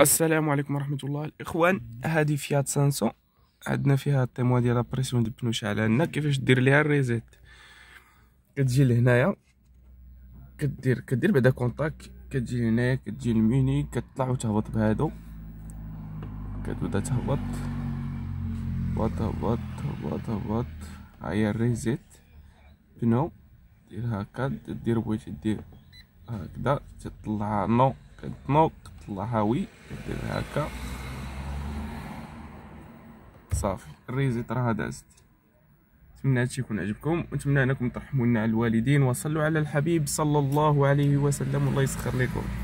السلام عليكم ورحمه الله الاخوان هذه فيات سانسو عندنا فيها التيموا ديال لابريسيون دي بنو شعلها لنا كيفاش دير ليها الريزيت كتجي لهنايا كدير كدير بعدا كونتاك كتجي لهنايا كتجي لميني كتطلع وتهبط بهادو كتبدا تهبط هبط هبط هبط هبط ها هي الريزيت بنو دير هكا دير بغيتي دير هكذا تطلع نو كتنوط طلع هاوي ديرها هكا صافي الريزيت راه دازت نتمنى هادشي يكون عجبكم ونتمنى انكم ترحمونا على الوالدين وصلوا على الحبيب صلى الله عليه وسلم الله يسخر لكم